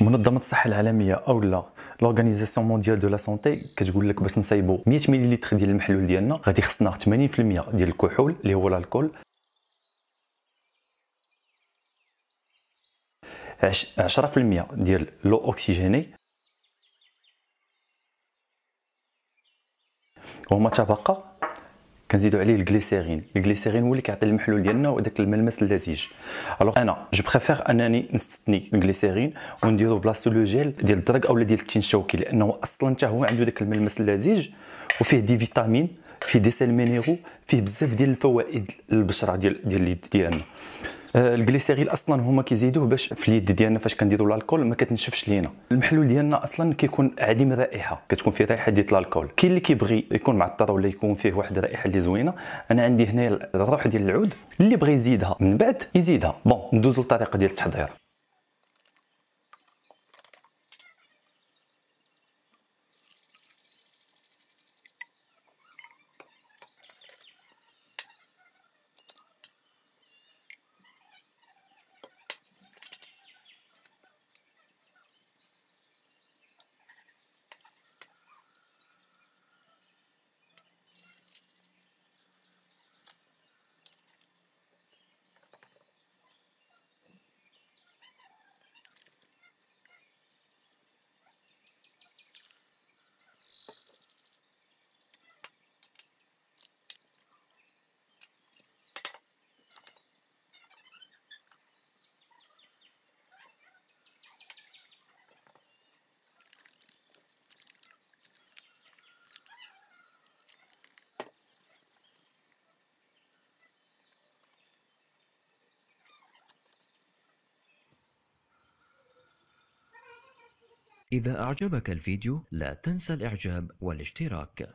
منظمه الصحه العالميه او لا لورغانيزاسيون مونديال دو لا سونتي كتقول لك باش نصايبوا 100 مليلتر ديال المحلول ديالنا غادي خصنا 80% ديال الكحول اللي هو الكحول 10% ديال لو اوكسيجيني وما تبقى كنزيدو عليه الجليسيرين الجليسيرين هو اللي كيعطي المحلول ديالنا وداك الملمس اللزيج الوغ انا جو بريفير انني نستثني الجليسيرين ونديرو بلاصتو لو جيل ديال الدرك اولا ديال التين الشوكي لانه اصلا حتى هو عنده داك الملمس اللزيج وفيه دي فيتامين فيه دي سيل مينيرو فيه بزاف ديال الفوائد للبشره ديال ديال اليد ديالنا آه، الجليسيريل اصلا هما كيزيدوه باش في اليد ديالنا فاش كنديروا الكحول ما كتنشفش لينا المحلول ديالنا اصلا كيكون عديم الرائحه كتكون فيه رائحه ديال الكحول كاين اللي كيبغي يكون معطر ولا يكون فيه واحد الرائحه اللي زوينه انا عندي هنا الروح ديال العود اللي بغى يزيدها من بعد يزيدها بون ندوزو للطريقه ديال التحضير إذا أعجبك الفيديو لا تنسى الإعجاب والاشتراك